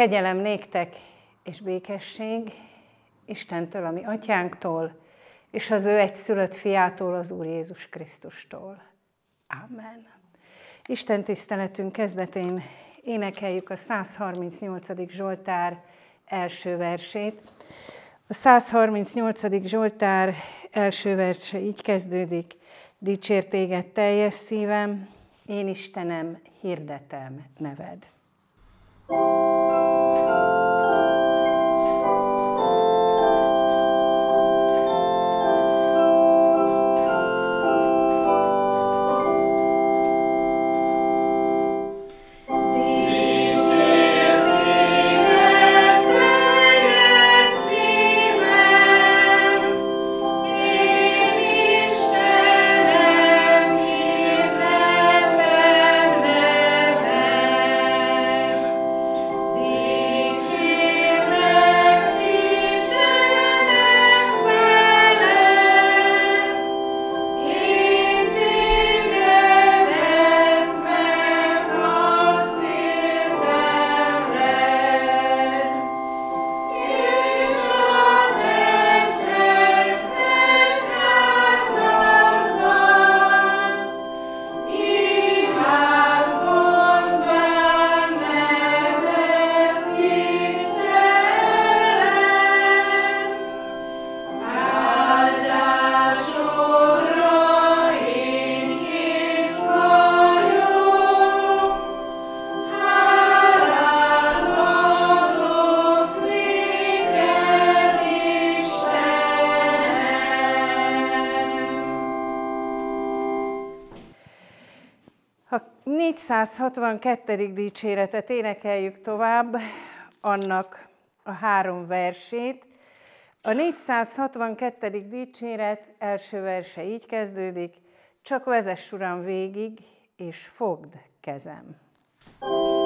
Kegyelem néktek és békesség Istentől, ami atyánktól, és az ő egy szülött fiától, az Úr Jézus Krisztustól. Amen. Isten tiszteletünk kezdetén énekeljük a 138. Zsoltár első versét. A 138. Zsoltár első verse így kezdődik. Dicsért téged teljes szívem, én Istenem, hirdetem neved. thank you 162. dicséretet énekeljük tovább, annak a három versét. A 462. dicséret első verse így kezdődik, csak vezess uram végig, és fogd kezem. thank you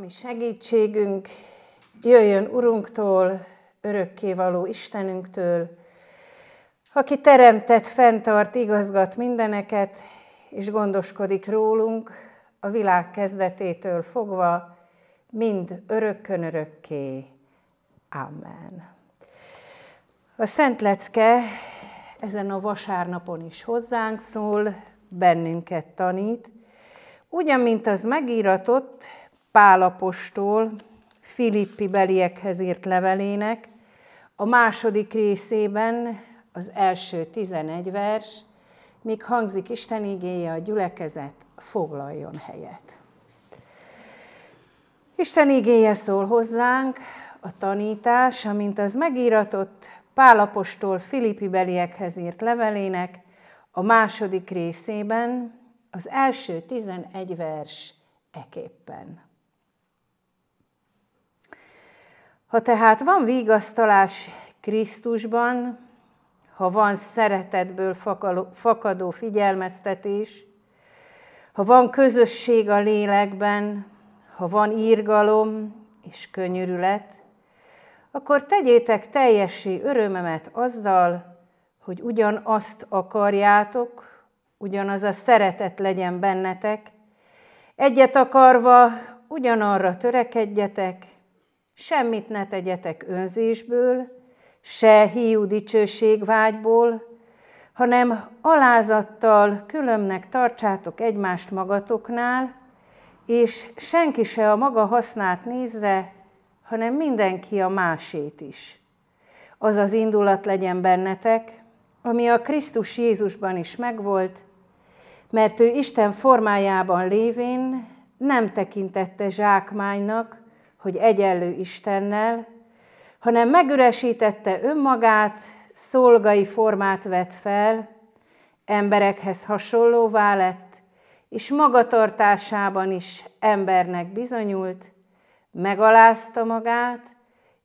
mi segítségünk, jöjjön Urunktól, örökkévaló Istenünktől, aki teremtett, fenntart, igazgat mindeneket, és gondoskodik rólunk a világ kezdetétől fogva, mind örökkön örökké. Amen. A Szent Lecke ezen a vasárnapon is hozzánk szól, bennünket tanít, ugyan, mint az megíratott, Pálapostól Filippi beliekhez írt levelének, a második részében az első 11 vers, míg hangzik Isten igéje, a gyülekezet foglaljon helyet. Isten igéje szól hozzánk, a tanítás, amint az megíratott Pálapostól Filippi beliekhez írt levelének a második részében, az első 11 vers eképpen. Ha tehát van vigasztalás Krisztusban, ha van szeretetből fakadó figyelmeztetés, ha van közösség a lélekben, ha van írgalom és könyörület, akkor tegyétek teljesi örömemet azzal, hogy ugyanazt akarjátok, ugyanaz a szeretet legyen bennetek, egyet akarva ugyanarra törekedjetek, semmit ne tegyetek önzésből, se hiú dicsőségvágyból, hanem alázattal különnek tartsátok egymást magatoknál, és senki se a maga hasznát nézze, hanem mindenki a másét is. Az az indulat legyen bennetek, ami a Krisztus Jézusban is megvolt, mert ő Isten formájában lévén nem tekintette zsákmánynak, hogy egyenlő Istennel, hanem megüresítette önmagát, szolgai formát vett fel, emberekhez hasonlóvá lett, és magatartásában is embernek bizonyult, megalázta magát,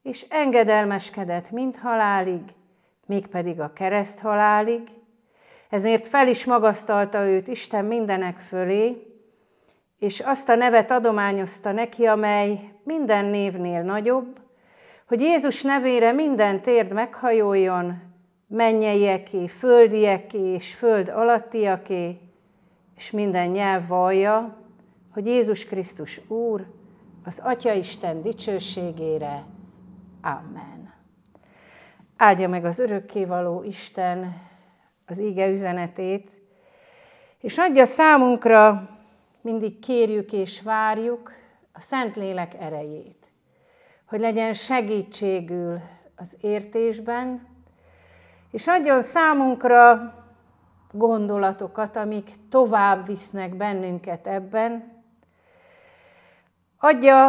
és engedelmeskedett mind halálig, mégpedig a kereszt halálig, ezért fel is magasztalta őt Isten mindenek fölé, és azt a nevet adományozta neki, amely minden névnél nagyobb, hogy Jézus nevére minden térd meghajoljon, mennyeieké, földieké és föld alattiaké, és minden nyelv vallja, hogy Jézus Krisztus Úr, az Atya Isten dicsőségére. Amen. Áldja meg az örökkévaló Isten az ige üzenetét, és adja számunkra, mindig kérjük és várjuk, a Szentlélek erejét, hogy legyen segítségül az értésben, és adjon számunkra gondolatokat, amik tovább visznek bennünket ebben. Adja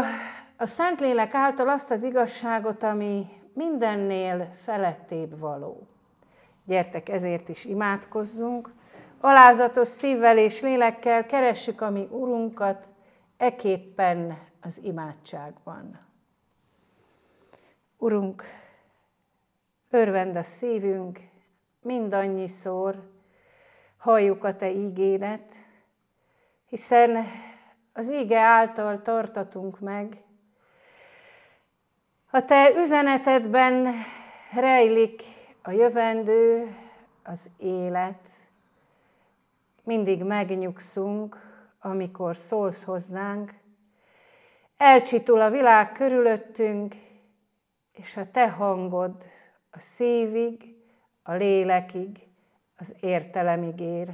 a Szentlélek által azt az igazságot, ami mindennél felettébb való. Gyertek, ezért is imádkozzunk. Alázatos szívvel és lélekkel keressük a mi Urunkat, eképpen az imádságban. Urunk, örvend a szívünk, mindannyiszor halljuk a Te ígédet, hiszen az ige által tartatunk meg. A Te üzenetedben rejlik a jövendő, az élet. Mindig megnyugszunk, amikor szólsz hozzánk, elcsitul a világ körülöttünk, és a te hangod a szívig, a lélekig, az értelemig ér.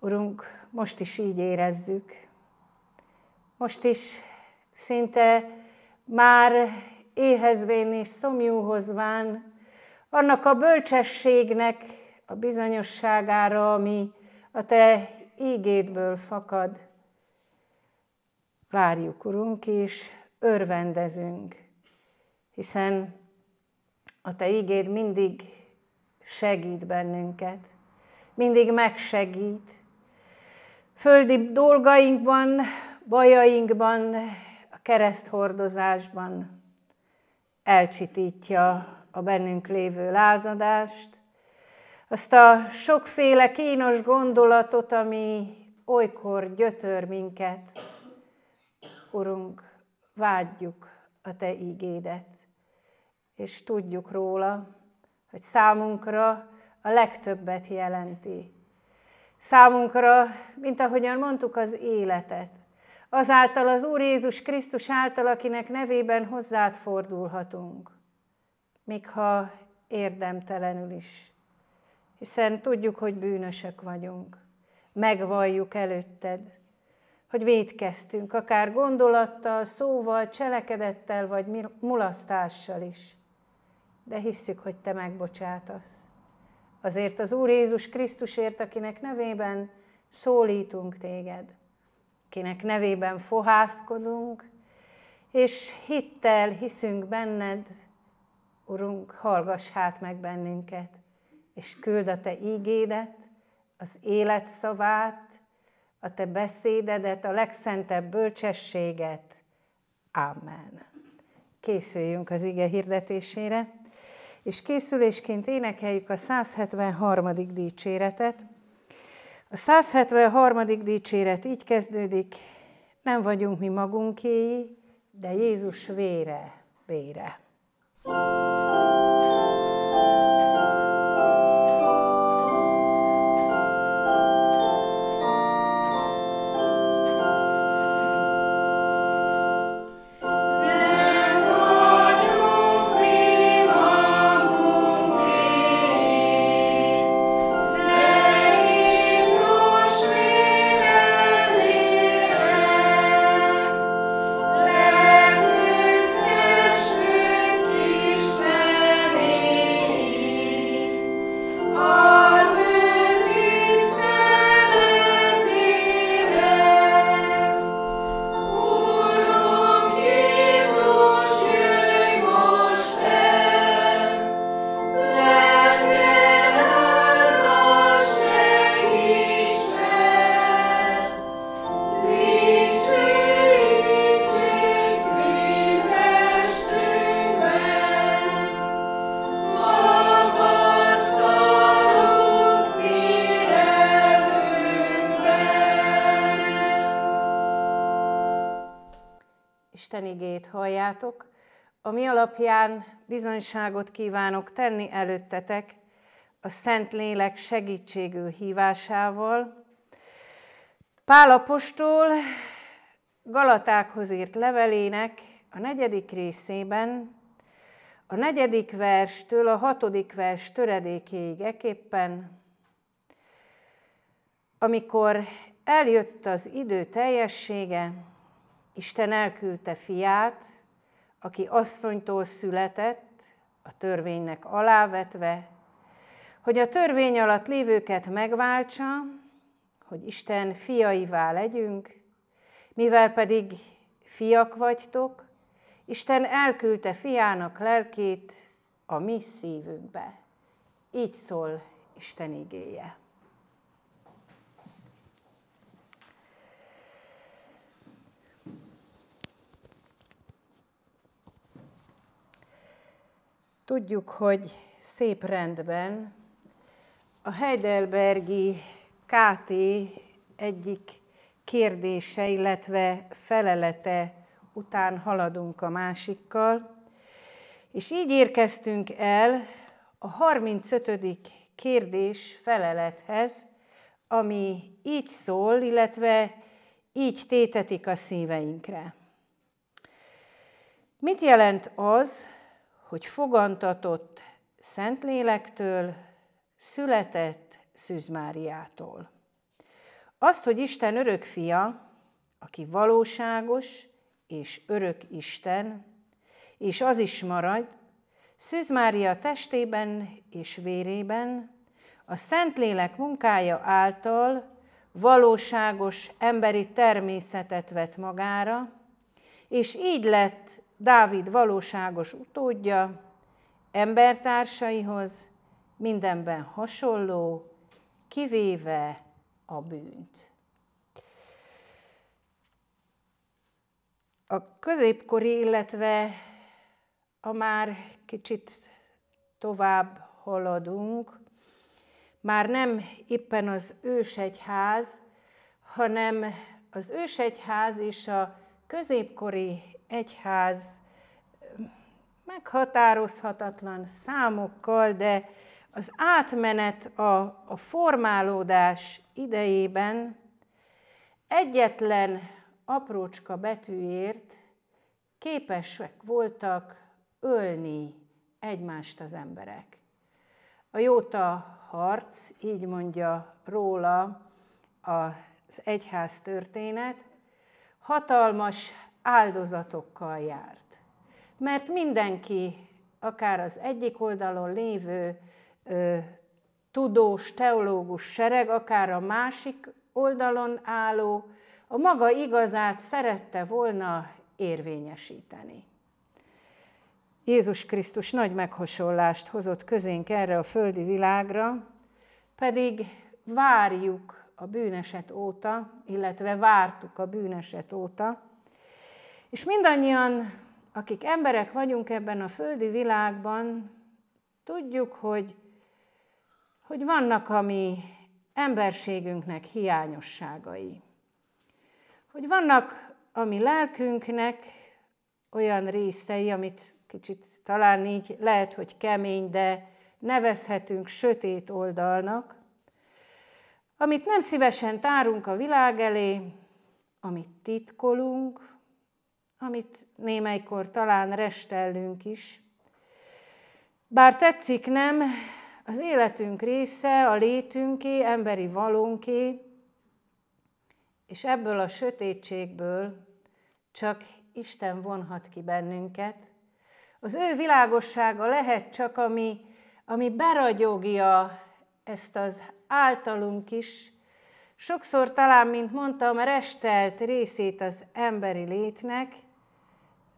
Urunk, most is így érezzük. Most is szinte már éhezvén és szomjúhozván annak a bölcsességnek a bizonyosságára, ami a te ígédből fakad. Várjuk, Urunk, és örvendezünk, hiszen a Te ígéd mindig segít bennünket, mindig megsegít. Földi dolgainkban, bajainkban, a kereszthordozásban elcsitítja a bennünk lévő lázadást, azt a sokféle kínos gondolatot, ami olykor gyötör minket. Urunk, vágyjuk a Te ígédet, és tudjuk róla, hogy számunkra a legtöbbet jelenti. Számunkra, mint ahogyan mondtuk, az életet. Azáltal az Úr Jézus Krisztus által, akinek nevében hozzád fordulhatunk, még ha érdemtelenül is hiszen tudjuk, hogy bűnösök vagyunk. Megvalljuk előtted, hogy védkeztünk, akár gondolattal, szóval, cselekedettel vagy mulasztással is. De hisszük, hogy te megbocsátasz. Azért az Úr Jézus Krisztusért, akinek nevében szólítunk téged, akinek nevében fohászkodunk, és hittel hiszünk benned, Urunk, hallgass hát meg bennünket, és küld a te ígédet, az élet szavát, a te beszédedet, a legszentebb bölcsességet. Amen. Készüljünk az ige hirdetésére, és készülésként énekeljük a 173. dicséretet. A 173. dicséret így kezdődik, nem vagyunk mi magunkéi, de Jézus vére, vére. alapján bizonyságot kívánok tenni előttetek a Szent Lélek segítségű hívásával. Pálapostól Galatákhoz írt levelének a negyedik részében, a negyedik verstől a hatodik vers töredékéig eképpen, amikor eljött az idő teljessége, Isten elküldte fiát, aki asszonytól született, a törvénynek alávetve, hogy a törvény alatt lévőket megváltsa, hogy Isten fiaivá legyünk, mivel pedig fiak vagytok, Isten elküldte fiának lelkét a mi szívünkbe. Így szól Isten igéje. Tudjuk, hogy szép rendben a Heidelbergi KT egyik kérdése, illetve felelete után haladunk a másikkal, és így érkeztünk el a 35. kérdés felelethez, ami így szól, illetve így tétetik a szíveinkre. Mit jelent az, hogy fogantatott Szentlélektől, született Szűzmáriától. Azt, hogy Isten örök fia, aki valóságos és örök Isten, és az is marad, Szűzmária testében és vérében, a Szentlélek munkája által valóságos emberi természetet vett magára, és így lett Dávid valóságos utódja, embertársaihoz mindenben hasonló, kivéve a bűnt. A középkori, illetve a már kicsit tovább haladunk, már nem éppen az ősegyház, hanem az ősegyház és a középkori egyház meghatározhatatlan számokkal, de az átmenet a, a formálódás idejében egyetlen aprócska betűért képesek voltak ölni egymást az emberek. A jóta harc, így mondja róla az egyház történet, hatalmas áldozatokkal járt. Mert mindenki, akár az egyik oldalon lévő ö, tudós, teológus sereg, akár a másik oldalon álló, a maga igazát szerette volna érvényesíteni. Jézus Krisztus nagy meghasonlást hozott közénk erre a földi világra, pedig várjuk a bűneset óta, illetve vártuk a bűneset óta, és mindannyian, akik emberek vagyunk ebben a földi világban, tudjuk, hogy, hogy vannak a mi emberségünknek hiányosságai. Hogy vannak a mi lelkünknek olyan részei, amit kicsit talán így lehet, hogy kemény, de nevezhetünk sötét oldalnak, amit nem szívesen tárunk a világ elé, amit titkolunk, amit némelykor talán restellünk is. Bár tetszik nem, az életünk része, a létünké, emberi valónké, és ebből a sötétségből csak Isten vonhat ki bennünket. Az ő világossága lehet csak, ami, ami beragyogja ezt az általunk is, sokszor talán, mint mondtam, restelt részét az emberi létnek,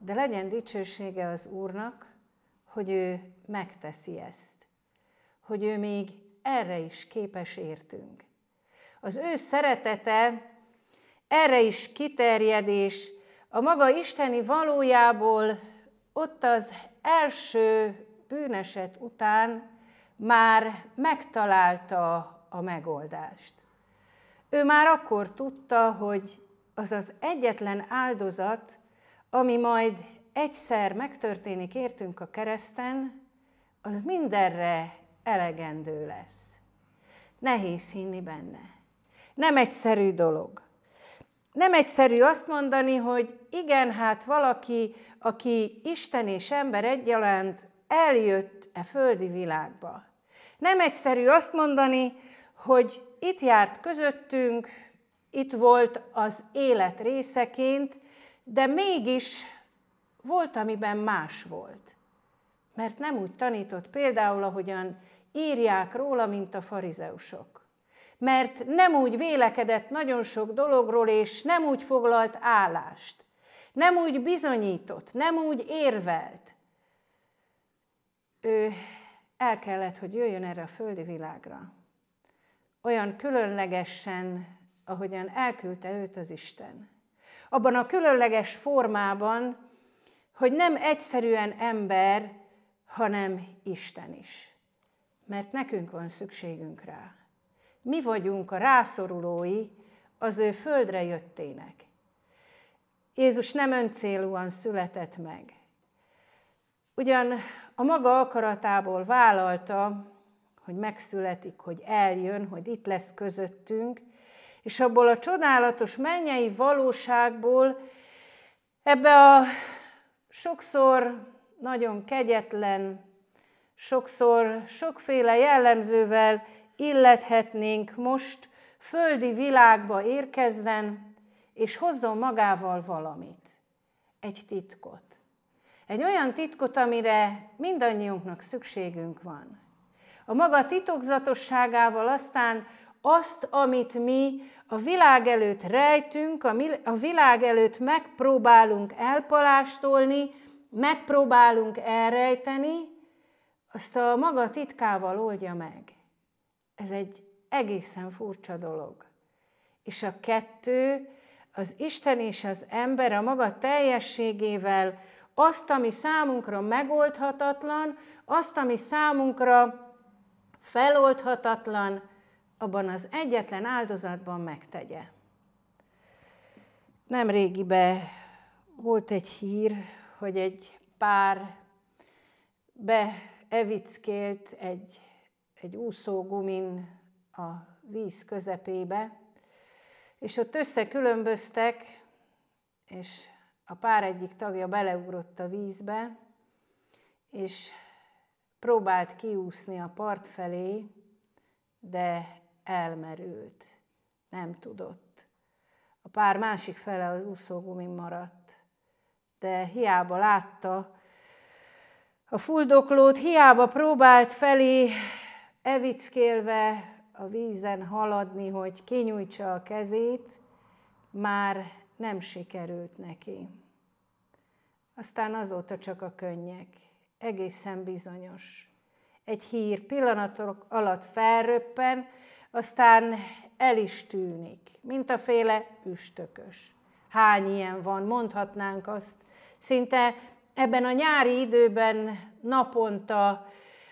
de legyen dicsősége az Úrnak, hogy ő megteszi ezt, hogy ő még erre is képes értünk. Az ő szeretete erre is kiterjedés, a maga isteni valójából ott az első bűneset után már megtalálta a megoldást. Ő már akkor tudta, hogy az az egyetlen áldozat, ami majd egyszer megtörténik értünk a kereszten, az mindenre elegendő lesz. Nehéz hinni benne. Nem egyszerű dolog. Nem egyszerű azt mondani, hogy igen, hát valaki, aki Isten és ember egyaránt eljött e földi világba. Nem egyszerű azt mondani, hogy itt járt közöttünk, itt volt az élet részeként, de mégis volt, amiben más volt. Mert nem úgy tanított például, ahogyan írják róla, mint a farizeusok. Mert nem úgy vélekedett nagyon sok dologról, és nem úgy foglalt állást. Nem úgy bizonyított, nem úgy érvelt. Ő el kellett, hogy jöjjön erre a földi világra. Olyan különlegesen, ahogyan elküldte őt az Isten abban a különleges formában, hogy nem egyszerűen ember, hanem Isten is. Mert nekünk van szükségünk rá. Mi vagyunk a rászorulói az ő földre jöttének. Jézus nem öncélúan született meg. Ugyan a maga akaratából vállalta, hogy megszületik, hogy eljön, hogy itt lesz közöttünk, és abból a csodálatos mennyei valóságból ebbe a sokszor nagyon kegyetlen, sokszor sokféle jellemzővel illethetnénk most földi világba érkezzen, és hozzon magával valamit, egy titkot. Egy olyan titkot, amire mindannyiunknak szükségünk van. A maga titokzatosságával aztán azt, amit mi a világ előtt rejtünk, a világ előtt megpróbálunk elpalástolni, megpróbálunk elrejteni, azt a maga titkával oldja meg. Ez egy egészen furcsa dolog. És a kettő, az Isten és az ember a maga teljességével azt, ami számunkra megoldhatatlan, azt, ami számunkra feloldhatatlan, abban az egyetlen áldozatban megtegye. Nem régibe volt egy hír, hogy egy pár beevickélt egy, egy úszógumin a víz közepébe, és ott összekülönböztek, és a pár egyik tagja beleugrott a vízbe, és próbált kiúszni a part felé, de elmerült, nem tudott. A pár másik fele az úszógumin maradt, de hiába látta a fuldoklót, hiába próbált felé evickélve a vízen haladni, hogy kinyújtsa a kezét, már nem sikerült neki. Aztán azóta csak a könnyek, egészen bizonyos. Egy hír pillanatok alatt felröppen, aztán el is tűnik, mint a féle üstökös. Hány ilyen van, mondhatnánk azt. Szinte ebben a nyári időben naponta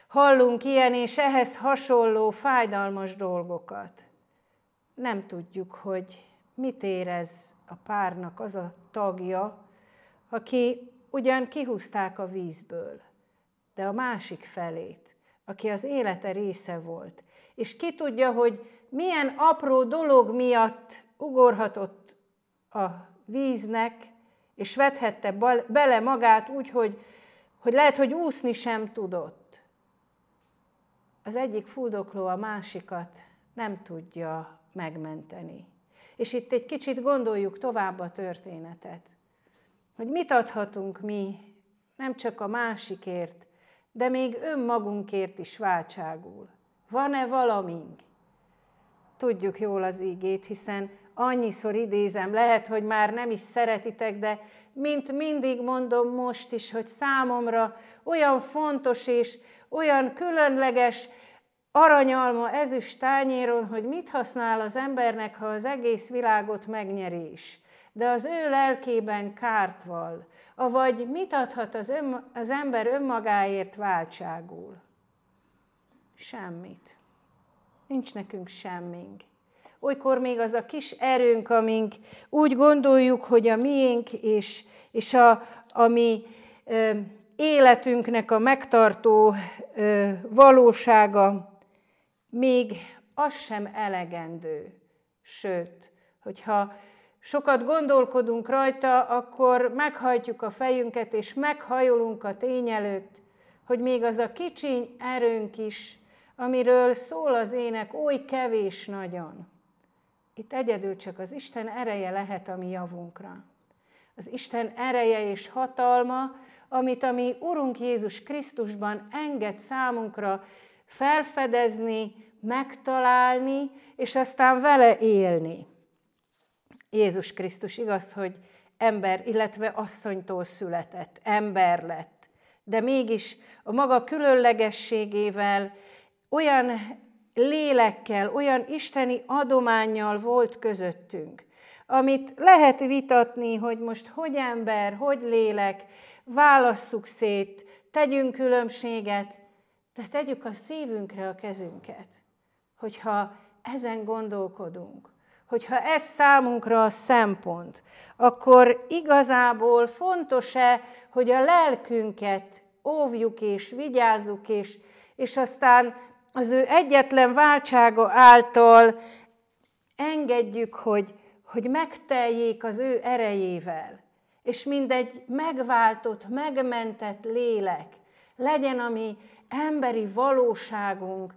hallunk ilyen és ehhez hasonló fájdalmas dolgokat. Nem tudjuk, hogy mit érez a párnak az a tagja, aki ugyan kihúzták a vízből, de a másik felét, aki az élete része volt, és ki tudja, hogy milyen apró dolog miatt ugorhatott a víznek, és vethette bele magát úgy, hogy, hogy lehet, hogy úszni sem tudott. Az egyik fuldokló a másikat nem tudja megmenteni. És itt egy kicsit gondoljuk tovább a történetet, hogy mit adhatunk mi, nem csak a másikért, de még önmagunkért is váltságul. Van-e valamink? Tudjuk jól az ígét, hiszen annyiszor idézem, lehet, hogy már nem is szeretitek, de mint mindig mondom most is, hogy számomra olyan fontos és olyan különleges aranyalma ezüst tányéron, hogy mit használ az embernek, ha az egész világot megnyeri is. De az ő lelkében kárt val, avagy mit adhat az, ön, az ember önmagáért váltságul. Semmit. Nincs nekünk semmink. Olykor még az a kis erőnk, amink úgy gondoljuk, hogy a miénk, és, és a, a mi ö, életünknek a megtartó ö, valósága, még az sem elegendő. Sőt, hogyha sokat gondolkodunk rajta, akkor meghajtjuk a fejünket, és meghajolunk a tény előtt, hogy még az a kicsi erőnk is amiről szól az ének, oly kevés nagyon. Itt egyedül csak az Isten ereje lehet a mi javunkra. Az Isten ereje és hatalma, amit a mi Urunk Jézus Krisztusban enged számunkra felfedezni, megtalálni, és aztán vele élni. Jézus Krisztus igaz, hogy ember, illetve asszonytól született, ember lett, de mégis a maga különlegességével, olyan lélekkel, olyan isteni adományjal volt közöttünk, amit lehet vitatni, hogy most hogy ember, hogy lélek, válasszuk szét, tegyünk különbséget, de tegyük a szívünkre a kezünket, hogyha ezen gondolkodunk, hogyha ez számunkra a szempont, akkor igazából fontos-e, hogy a lelkünket óvjuk és vigyázzuk, és, és aztán az ő egyetlen váltsága által engedjük, hogy, hogy megteljék az ő erejével. És mindegy megváltott, megmentett lélek legyen a mi emberi valóságunk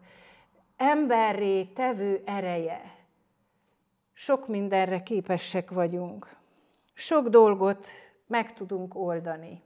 emberré tevő ereje. Sok mindenre képesek vagyunk. Sok dolgot meg tudunk oldani.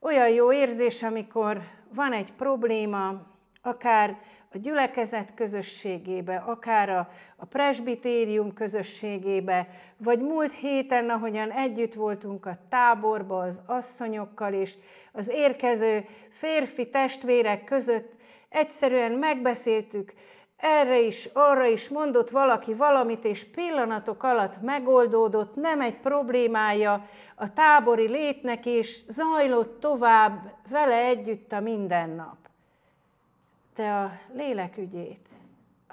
Olyan jó érzés, amikor van egy probléma, akár a gyülekezet közösségébe, akár a, a presbitérium közösségébe, vagy múlt héten, ahogyan együtt voltunk a táborba az asszonyokkal és az érkező férfi testvérek között, egyszerűen megbeszéltük, erre is, arra is mondott valaki valamit, és pillanatok alatt megoldódott, nem egy problémája a tábori létnek, és zajlott tovább vele együtt a mindennap te a lélek ügyét,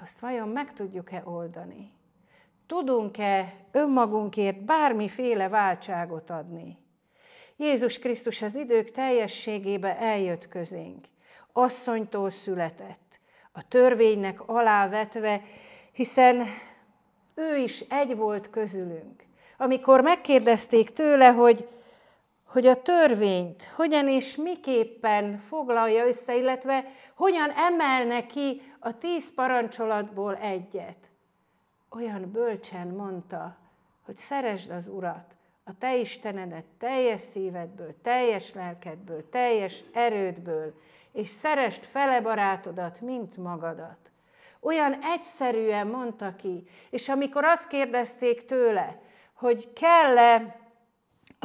azt vajon meg tudjuk-e oldani? Tudunk-e önmagunkért bármiféle váltságot adni? Jézus Krisztus az idők teljességébe eljött közénk, asszonytól született, a törvénynek alávetve, hiszen ő is egy volt közülünk. Amikor megkérdezték tőle, hogy hogy a törvényt hogyan és miképpen foglalja össze, illetve hogyan emelne ki a tíz parancsolatból egyet. Olyan bölcsen mondta, hogy szeresd az Urat, a te Istenedet teljes szívedből, teljes lelkedből, teljes erődből, és szerest fele barátodat, mint magadat. Olyan egyszerűen mondta ki, és amikor azt kérdezték tőle, hogy kell-e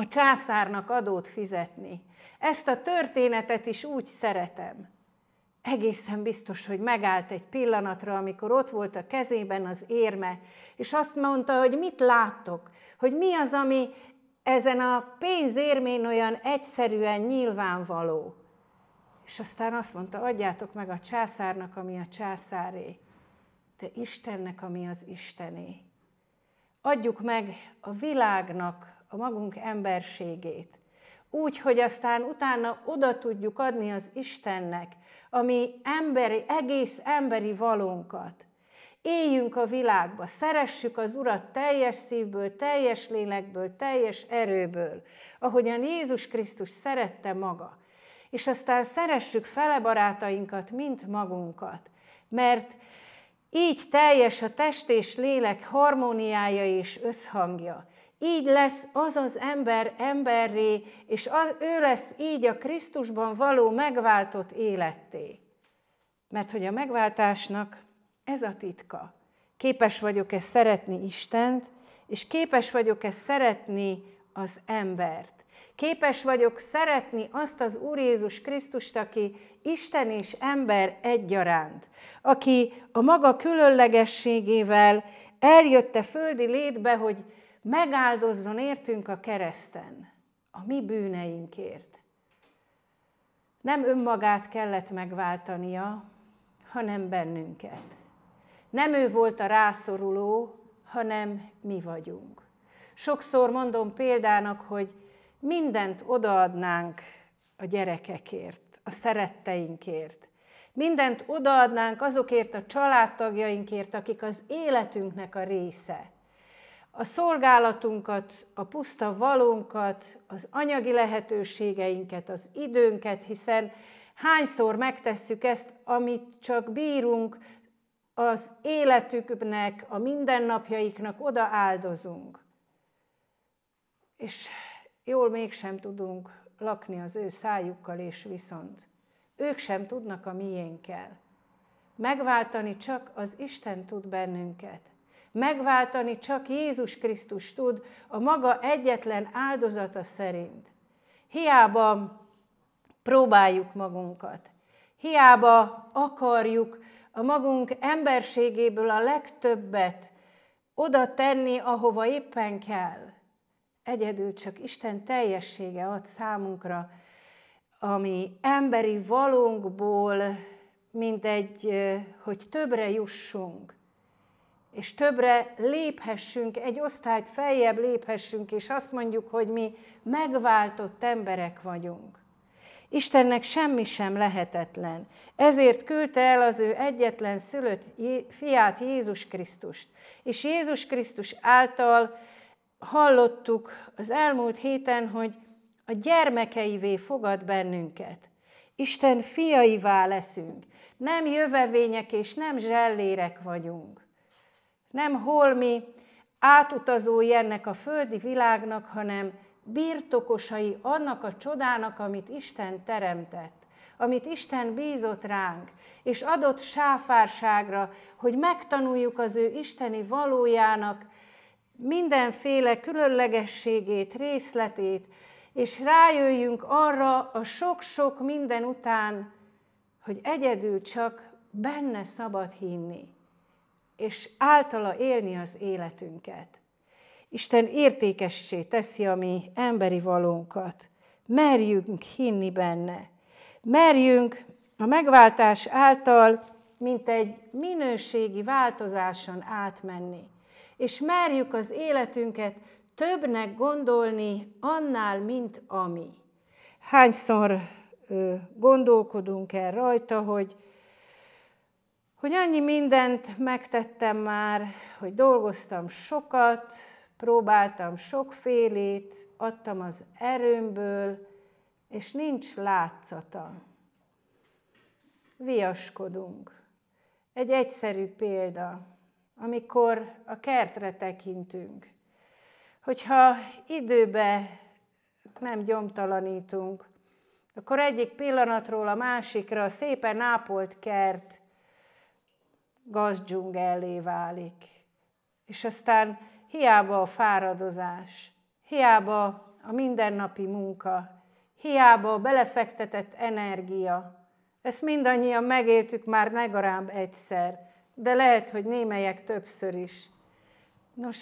a császárnak adót fizetni. Ezt a történetet is úgy szeretem. Egészen biztos, hogy megállt egy pillanatra, amikor ott volt a kezében az érme, és azt mondta, hogy mit láttok, hogy mi az, ami ezen a pénzérmén olyan egyszerűen nyilvánvaló. És aztán azt mondta, adjátok meg a császárnak, ami a császáré, de Istennek, ami az Istené. Adjuk meg a világnak, a magunk emberségét. Úgy, hogy aztán utána oda tudjuk adni az Istennek, ami emberi, egész emberi valónkat. Éljünk a világba, szeressük az Urat teljes szívből, teljes lélekből, teljes erőből, ahogyan Jézus Krisztus szerette maga. És aztán szeressük fele barátainkat, mint magunkat, mert így teljes a test és lélek harmóniája és összhangja így lesz az az ember emberré, és az, ő lesz így a Krisztusban való megváltott életté. Mert hogy a megváltásnak ez a titka. Képes vagyok-e szeretni Istent, és képes vagyok-e szeretni az embert. Képes vagyok szeretni azt az Úr Jézus Krisztust, aki Isten és ember egyaránt, aki a maga különlegességével eljött a földi létbe, hogy megáldozzon értünk a kereszten, a mi bűneinkért. Nem önmagát kellett megváltania, hanem bennünket. Nem ő volt a rászoruló, hanem mi vagyunk. Sokszor mondom példának, hogy mindent odaadnánk a gyerekekért, a szeretteinkért. Mindent odaadnánk azokért a családtagjainkért, akik az életünknek a része a szolgálatunkat, a puszta valónkat, az anyagi lehetőségeinket, az időnket, hiszen hányszor megtesszük ezt, amit csak bírunk, az életüknek, a mindennapjaiknak oda áldozunk. És jól mégsem tudunk lakni az ő szájukkal, és viszont ők sem tudnak a miénkkel. Megváltani csak az Isten tud bennünket. Megváltani csak Jézus Krisztus tud a maga egyetlen áldozata szerint. Hiába próbáljuk magunkat, hiába akarjuk a magunk emberségéből a legtöbbet oda tenni, ahova éppen kell. Egyedül csak Isten teljessége ad számunkra, ami emberi valónkból, mint egy, hogy többre jussunk és többre léphessünk, egy osztályt feljebb léphessünk, és azt mondjuk, hogy mi megváltott emberek vagyunk. Istennek semmi sem lehetetlen. Ezért küldte el az ő egyetlen szülött fiát, Jézus Krisztust. És Jézus Krisztus által hallottuk az elmúlt héten, hogy a gyermekeivé fogad bennünket. Isten fiaivá leszünk. Nem jövevények és nem zsellérek vagyunk. Nem holmi átutazói ennek a földi világnak, hanem birtokosai annak a csodának, amit Isten teremtett, amit Isten bízott ránk, és adott sáfárságra, hogy megtanuljuk az ő isteni valójának mindenféle különlegességét, részletét, és rájöjjünk arra a sok-sok minden után, hogy egyedül csak benne szabad hinni és általa élni az életünket. Isten értékessé teszi a mi emberi valónkat. Merjünk hinni benne. Merjünk a megváltás által, mint egy minőségi változáson átmenni. És merjük az életünket többnek gondolni annál, mint ami. Hányszor gondolkodunk el rajta, hogy hogy annyi mindent megtettem már, hogy dolgoztam sokat, próbáltam sokfélét, adtam az erőmből, és nincs látszata. Viaskodunk. Egy egyszerű példa, amikor a kertre tekintünk. Hogyha időbe nem gyomtalanítunk, akkor egyik pillanatról a másikra a szépen ápolt kert gazdzsungellé válik. És aztán hiába a fáradozás, hiába a mindennapi munka, hiába a belefektetett energia. Ezt mindannyian megéltük már legalább egyszer, de lehet, hogy némelyek többször is. Nos,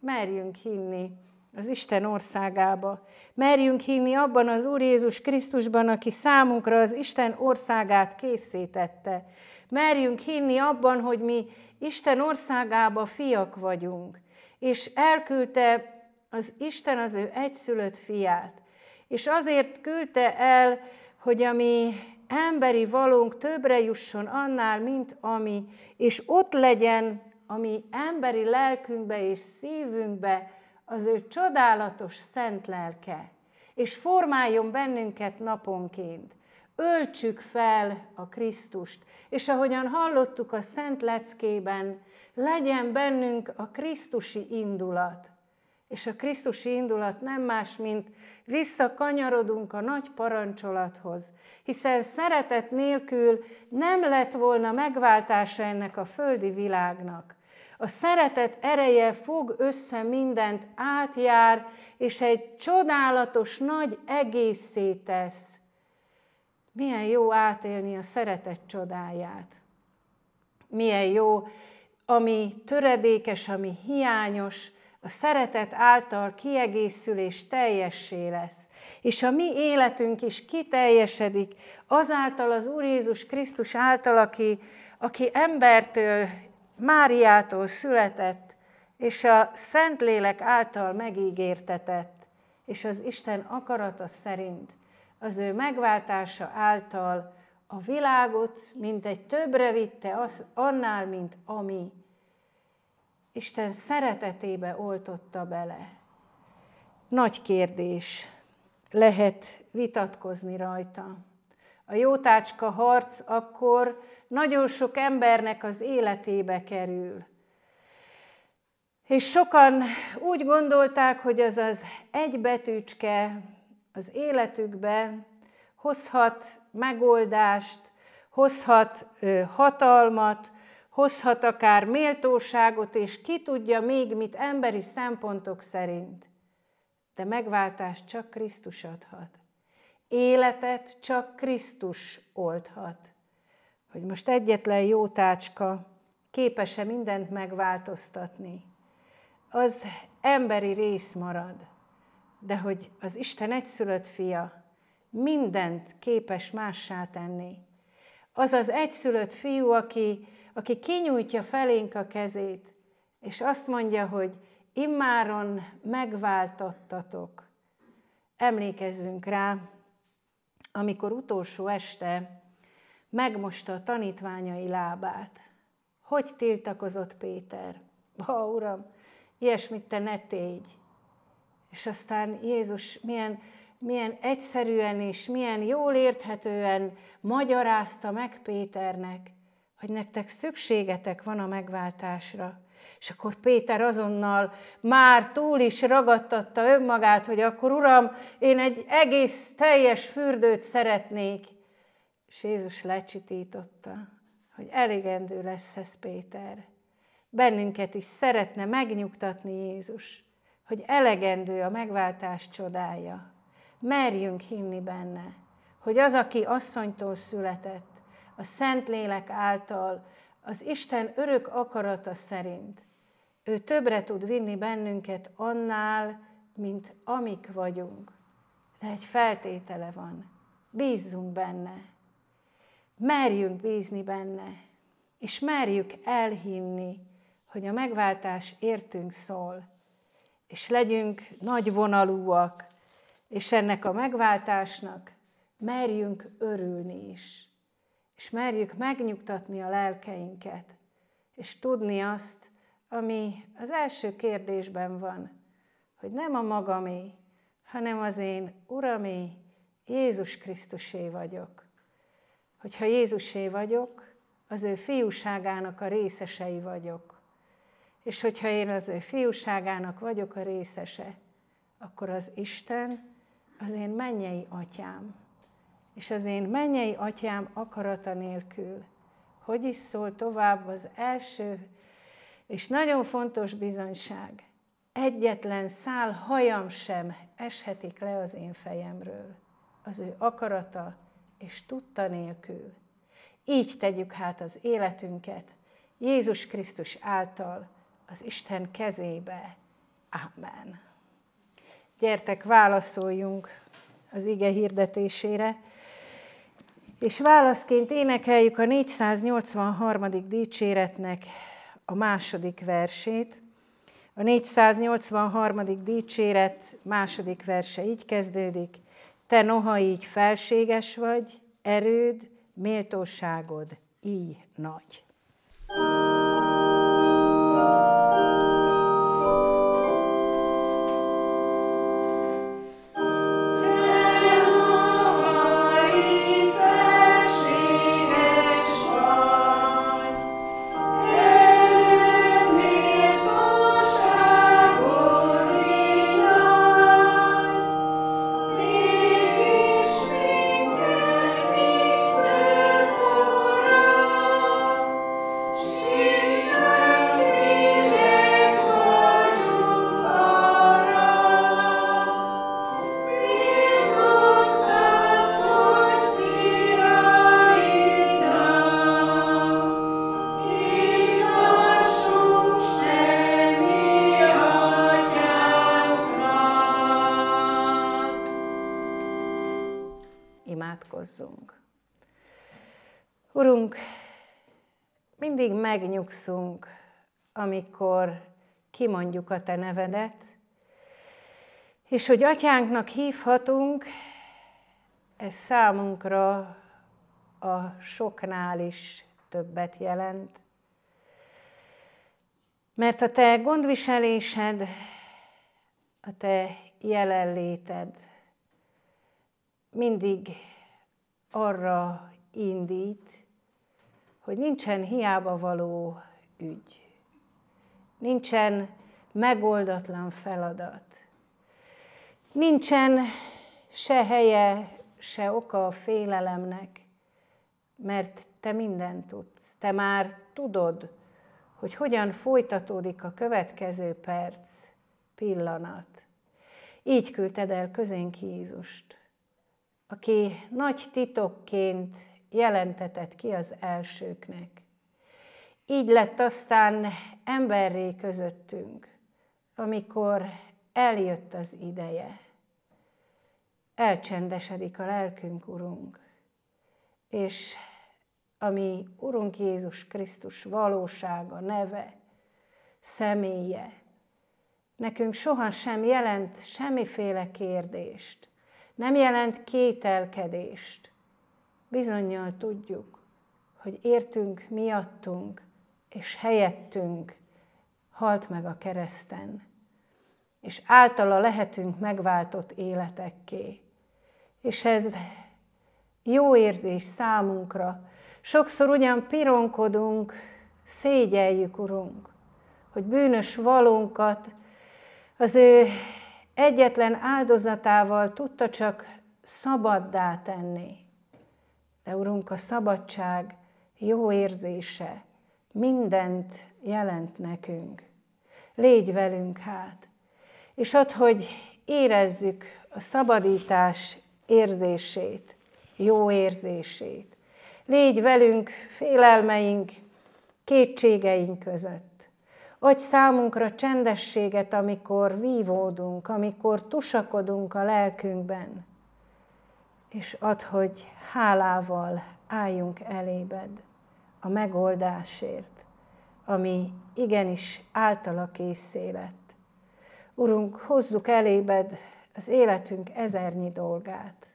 merjünk hinni az Isten országába. Merjünk hinni abban az Úr Jézus Krisztusban, aki számunkra az Isten országát készítette merjünk hinni abban, hogy mi Isten országába fiak vagyunk, és elküldte az Isten az ő egyszülött fiát. És azért küldte el, hogy a mi emberi valónk többre jusson annál, mint ami, és ott legyen a mi emberi lelkünkbe és szívünkbe az ő csodálatos szent lelke, és formáljon bennünket naponként. Öltsük fel a Krisztust, és ahogyan hallottuk a Szent Leckében, legyen bennünk a Krisztusi indulat. És a Krisztusi indulat nem más, mint visszakanyarodunk a nagy parancsolathoz, hiszen szeretet nélkül nem lett volna megváltása ennek a földi világnak. A szeretet ereje fog össze mindent, átjár, és egy csodálatos nagy egészé tesz – milyen jó átélni a szeretet csodáját. Milyen jó, ami töredékes, ami hiányos, a szeretet által kiegészülés teljessé lesz. És a mi életünk is kiteljesedik azáltal az Úr Jézus Krisztus által, aki, aki embertől, Máriától született, és a Szentlélek által megígértetett, és az Isten akarata szerint az ő megváltása által a világot, mint egy többre vitte az, annál, mint ami. Isten szeretetébe oltotta bele. Nagy kérdés. Lehet vitatkozni rajta. A jótácska harc akkor nagyon sok embernek az életébe kerül. És sokan úgy gondolták, hogy az az egy betűcske, az életükbe, hozhat megoldást, hozhat hatalmat, hozhat akár méltóságot, és ki tudja még mit emberi szempontok szerint. De megváltást csak Krisztus adhat. Életet csak Krisztus oldhat. Hogy most egyetlen jó tácska képes-e mindent megváltoztatni, az emberi rész marad de hogy az Isten egyszülött fia mindent képes mássá tenni. Az az egyszülött fiú, aki, aki kinyújtja felénk a kezét, és azt mondja, hogy immáron megváltottatok. Emlékezzünk rá, amikor utolsó este megmosta a tanítványai lábát. Hogy tiltakozott Péter? Ha, uram, ilyesmit te ne tégy. És aztán Jézus milyen, milyen egyszerűen és milyen jól érthetően magyarázta meg Péternek, hogy nektek szükségetek van a megváltásra. És akkor Péter azonnal már túl is ragadtatta önmagát, hogy akkor Uram, én egy egész teljes fürdőt szeretnék. És Jézus lecsitította, hogy elegendő lesz ez Péter. Bennünket is szeretne megnyugtatni Jézus, hogy elegendő a megváltás csodája. Merjünk hinni benne, hogy az, aki asszonytól született, a Szentlélek által, az Isten örök akarata szerint, ő többre tud vinni bennünket annál, mint amik vagyunk. De egy feltétele van. Bízzunk benne. Merjünk bízni benne, és merjük elhinni, hogy a megváltás értünk szól és legyünk nagy vonalúak, és ennek a megváltásnak merjünk örülni is, és merjük megnyugtatni a lelkeinket, és tudni azt, ami az első kérdésben van, hogy nem a magamé, hanem az én Uramé, Jézus Krisztusé vagyok. Hogyha Jézusé vagyok, az ő fiúságának a részesei vagyok. És hogyha én az ő fiúságának vagyok a részese, akkor az Isten az én mennyei atyám. És az én mennyei atyám akarata nélkül. Hogy is szól tovább az első és nagyon fontos bizonyság. Egyetlen szál hajam sem eshetik le az én fejemről. Az ő akarata és tudta nélkül. Így tegyük hát az életünket Jézus Krisztus által, az Isten kezébe. Amen. Gyertek, válaszoljunk az ige hirdetésére. És válaszként énekeljük a 483. dicséretnek a második versét. A 483. dicséret második verse így kezdődik. Te noha így felséges vagy, erőd, méltóságod így nagy. amikor kimondjuk a te nevedet, és hogy atyánknak hívhatunk, ez számunkra a soknál is többet jelent. Mert a te gondviselésed, a te jelenléted mindig arra indít, hogy nincsen hiába való ügy nincsen megoldatlan feladat. Nincsen se helye, se oka a félelemnek, mert te mindent tudsz. Te már tudod, hogy hogyan folytatódik a következő perc, pillanat. Így küldted el közénk Jézust, aki nagy titokként jelentetett ki az elsőknek. Így lett aztán emberré közöttünk, amikor eljött az ideje. Elcsendesedik a lelkünk, Urunk, és ami Urunk Jézus Krisztus valósága, neve, személye, nekünk soha sem jelent semmiféle kérdést, nem jelent kételkedést. Bizonyal tudjuk, hogy értünk miattunk és helyettünk halt meg a kereszten, és általa lehetünk megváltott életekké. És ez jó érzés számunkra. Sokszor ugyan pironkodunk, szégyeljük, Urunk, hogy bűnös valónkat az ő egyetlen áldozatával tudta csak szabaddá tenni. De Urunk, a szabadság jó érzése, mindent jelent nekünk. Légy velünk hát, és ad, hogy érezzük a szabadítás érzését, jó érzését. Légy velünk félelmeink, kétségeink között. Adj számunkra csendességet, amikor vívódunk, amikor tusakodunk a lelkünkben, és ad, hogy hálával álljunk elébed a megoldásért, ami igenis általa készé lett. Urunk, hozzuk elébed az életünk ezernyi dolgát.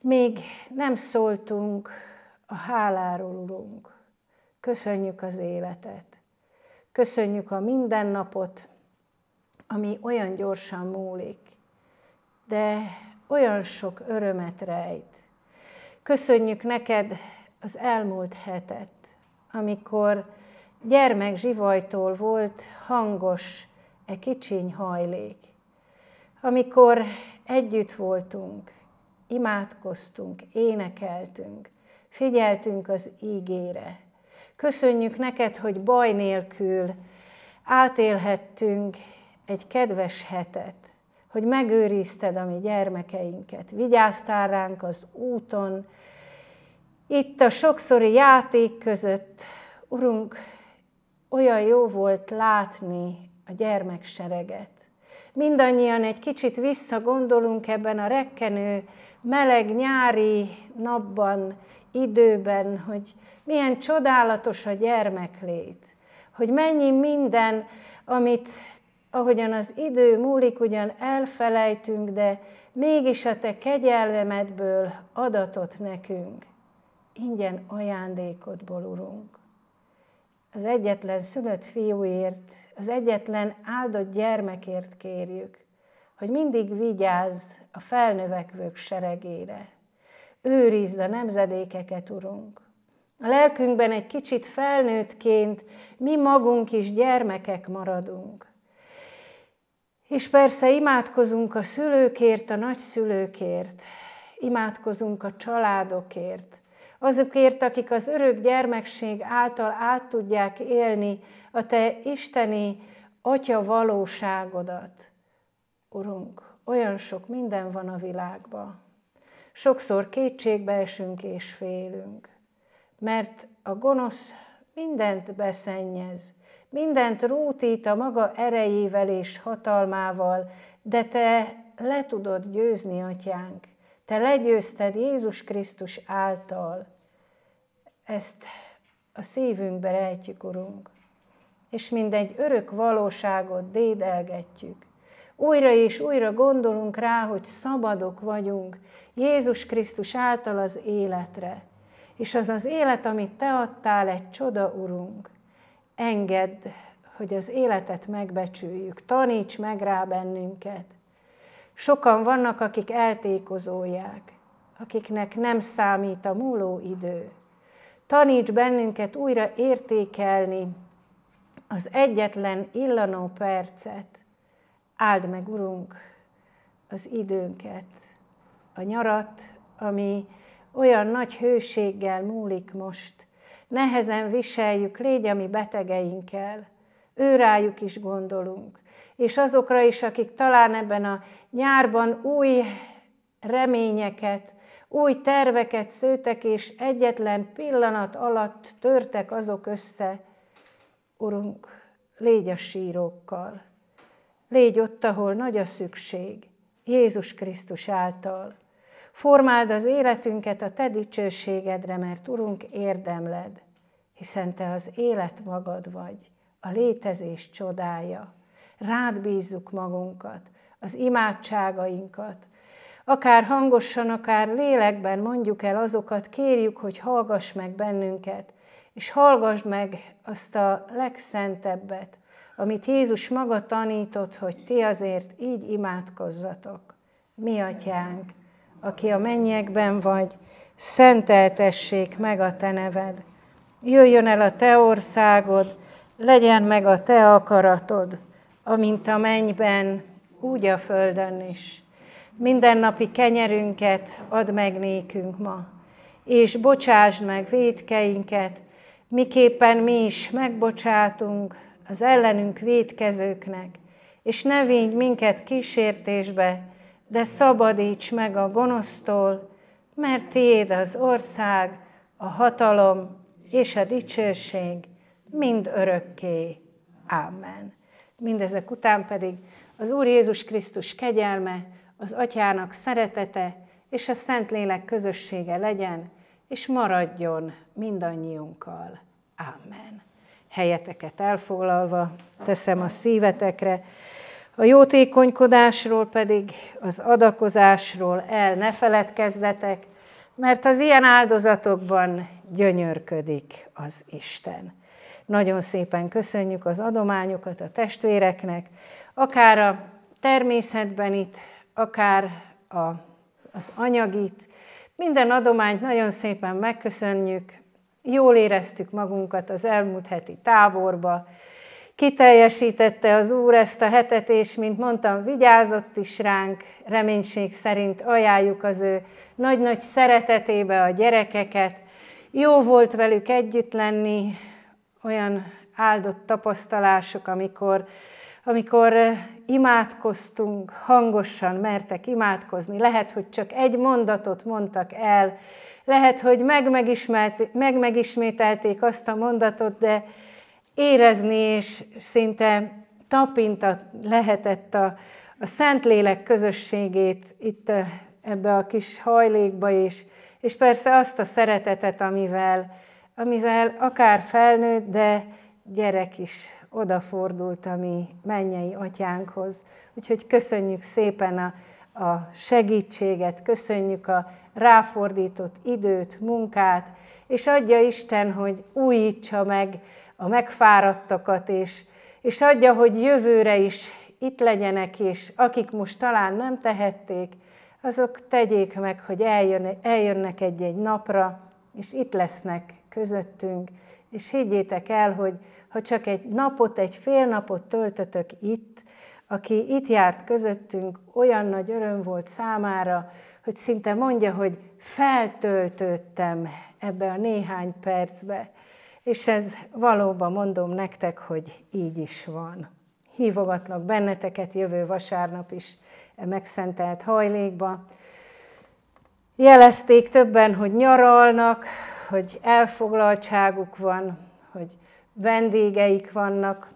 Még nem szóltunk a háláról, Urunk. Köszönjük az életet. Köszönjük a mindennapot, ami olyan gyorsan múlik, de olyan sok örömet rejt. Köszönjük neked az elmúlt hetet, amikor gyermek zsivajtól volt hangos e kicsiny hajlék, amikor együtt voltunk, imádkoztunk, énekeltünk, figyeltünk az ígére. Köszönjük neked, hogy baj nélkül átélhettünk egy kedves hetet, hogy megőrizted a mi gyermekeinket, vigyáztál ránk az úton, itt a sokszori játék között, Urunk, olyan jó volt látni a gyermeksereget. Mindannyian egy kicsit visszagondolunk ebben a rekkenő, meleg nyári napban, időben, hogy milyen csodálatos a gyermeklét, hogy mennyi minden, amit ahogyan az idő múlik, ugyan elfelejtünk, de mégis a te kegyelmedből adatot nekünk ingyen ajándékodból, Urunk. Az egyetlen szülött fiúért, az egyetlen áldott gyermekért kérjük, hogy mindig vigyázz a felnövekvők seregére. Őrizd a nemzedékeket, Urunk. A lelkünkben egy kicsit felnőttként mi magunk is gyermekek maradunk. És persze imádkozunk a szülőkért, a nagyszülőkért, imádkozunk a családokért, azokért, akik az örök gyermekség által át tudják élni a Te isteni Atya valóságodat. Urunk, olyan sok minden van a világban. Sokszor kétségbe esünk és félünk, mert a gonosz mindent beszennyez, mindent rútít a maga erejével és hatalmával, de Te le tudod győzni, Atyánk, te legyőzted Jézus Krisztus által. Ezt a szívünkbe rejtjük, Urunk, és mindegy örök valóságot dédelgetjük. Újra és újra gondolunk rá, hogy szabadok vagyunk Jézus Krisztus által az életre. És az az élet, amit Te adtál, egy csoda, Urunk. Engedd, hogy az életet megbecsüljük, taníts meg rá bennünket, Sokan vannak, akik eltékozolják, akiknek nem számít a múló idő. Taníts bennünket újra értékelni az egyetlen illanó percet. Áld meg, Urunk, az időnket, a nyarat, ami olyan nagy hőséggel múlik most. Nehezen viseljük, légy a mi betegeinkkel, őrájuk is gondolunk és azokra is, akik talán ebben a nyárban új reményeket, új terveket szőtek, és egyetlen pillanat alatt törtek azok össze. Urunk, légy a sírókkal, légy ott, ahol nagy a szükség, Jézus Krisztus által. Formáld az életünket a Te dicsőségedre, mert Urunk érdemled, hiszen Te az élet magad vagy, a létezés csodája rád bízzuk magunkat, az imádságainkat. Akár hangosan, akár lélekben mondjuk el azokat, kérjük, hogy hallgass meg bennünket, és hallgass meg azt a legszentebbet, amit Jézus maga tanított, hogy ti azért így imádkozzatok. Mi atyánk, aki a mennyekben vagy, szenteltessék meg a te neved. Jöjjön el a te országod, legyen meg a te akaratod, amint a mennyben, úgy a földön is. Mindennapi kenyerünket add meg nékünk ma, és bocsásd meg védkeinket, miképpen mi is megbocsátunk az ellenünk védkezőknek, és ne vigy minket kísértésbe, de szabadíts meg a gonosztól, mert tiéd az ország, a hatalom és a dicsőség mind örökké. Amen. Mindezek után pedig az Úr Jézus Krisztus kegyelme, az Atyának szeretete és a Szentlélek közössége legyen, és maradjon mindannyiunkkal. Amen. Helyeteket elfoglalva teszem a szívetekre, a jótékonykodásról pedig, az adakozásról el ne feledkezzetek, mert az ilyen áldozatokban gyönyörködik az Isten. Nagyon szépen köszönjük az adományokat a testvéreknek, akár a természetben itt, akár a, az anyagit. Minden adományt nagyon szépen megköszönjük. Jól éreztük magunkat az elmúlt heti táborba. Kiteljesítette az Úr ezt a hetet, és mint mondtam, vigyázott is ránk. Reménység szerint ajánljuk az ő nagy-nagy szeretetébe a gyerekeket. Jó volt velük együtt lenni, olyan áldott tapasztalások, amikor, amikor eh, imádkoztunk hangosan, mertek imádkozni. Lehet, hogy csak egy mondatot mondtak el, lehet, hogy meg-megismételték azt a mondatot, de érezni és szinte tapintat lehetett a, a Szentlélek közösségét itt eh, ebbe a kis hajlékba is, és persze azt a szeretetet, amivel amivel akár felnőtt, de gyerek is odafordult a mi mennyei atyánkhoz. Úgyhogy köszönjük szépen a, a segítséget, köszönjük a ráfordított időt, munkát, és adja Isten, hogy újítsa meg a megfáradtakat, és, és adja, hogy jövőre is itt legyenek, és akik most talán nem tehették, azok tegyék meg, hogy eljön, eljönnek egy-egy napra, és itt lesznek közöttünk, és higgyétek el, hogy ha csak egy napot, egy fél napot töltötök itt, aki itt járt közöttünk, olyan nagy öröm volt számára, hogy szinte mondja, hogy feltöltöttem ebbe a néhány percbe. És ez valóban mondom nektek, hogy így is van. Hívogatlak benneteket jövő vasárnap is e megszentelt hajlékba. Jelezték többen, hogy nyaralnak, hogy elfoglaltságuk van, hogy vendégeik vannak,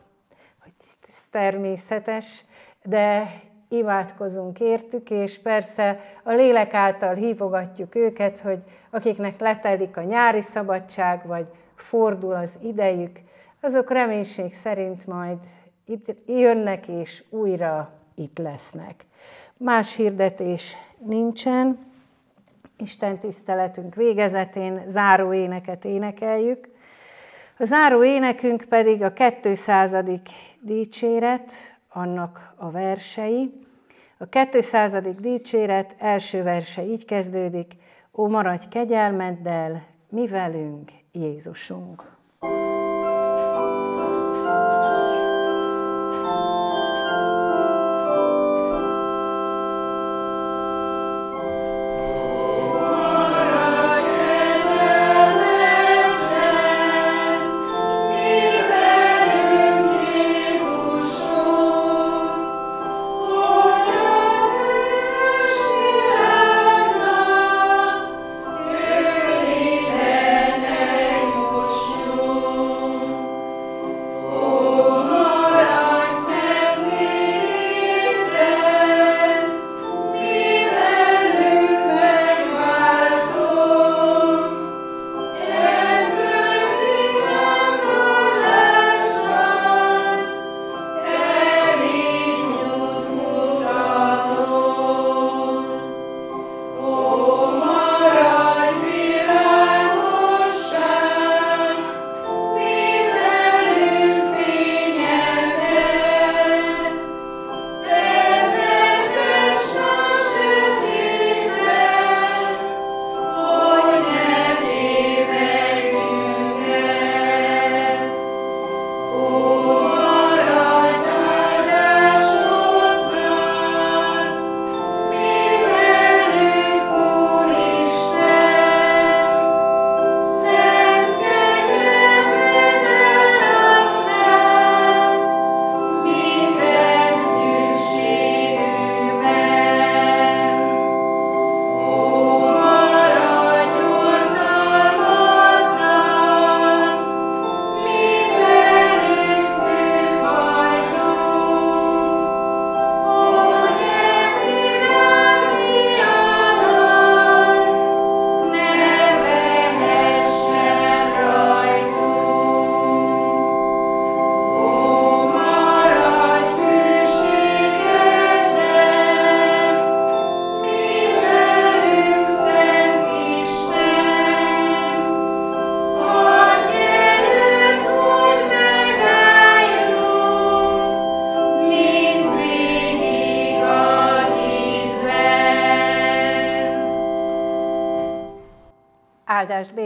hogy ez természetes, de imádkozunk értük, és persze a lélek által hívogatjuk őket, hogy akiknek letelik a nyári szabadság, vagy fordul az idejük, azok reménység szerint majd itt jönnek és újra itt lesznek. Más hirdetés nincsen. Isten tiszteletünk végezetén záró éneket énekeljük. A záró énekünk pedig a 200. dicséret, annak a versei. A 200. dicséret első verse így kezdődik, Ó, maradj kegyelmeddel, mi velünk, Jézusunk!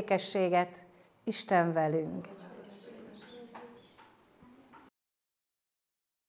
békességet, Isten velünk.